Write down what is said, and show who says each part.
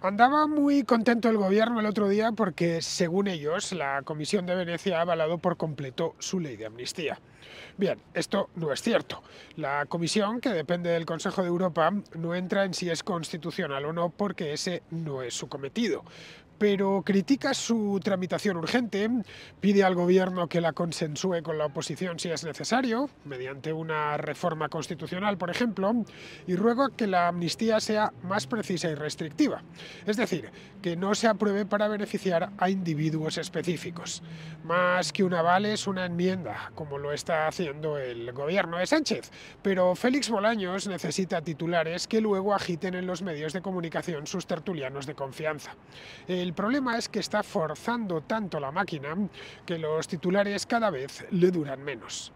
Speaker 1: Andaba muy contento el gobierno el otro día porque, según ellos, la Comisión de Venecia ha avalado por completo su ley de amnistía. Bien, esto no es cierto. La comisión, que depende del Consejo de Europa, no entra en si es constitucional o no porque ese no es su cometido pero critica su tramitación urgente, pide al gobierno que la consensúe con la oposición si es necesario, mediante una reforma constitucional, por ejemplo, y ruega que la amnistía sea más precisa y restrictiva. Es decir, que no se apruebe para beneficiar a individuos específicos. Más que un aval es una enmienda, como lo está haciendo el gobierno de Sánchez. Pero Félix Bolaños necesita titulares que luego agiten en los medios de comunicación sus tertulianos de confianza. El problema es que está forzando tanto la máquina que los titulares cada vez le duran menos.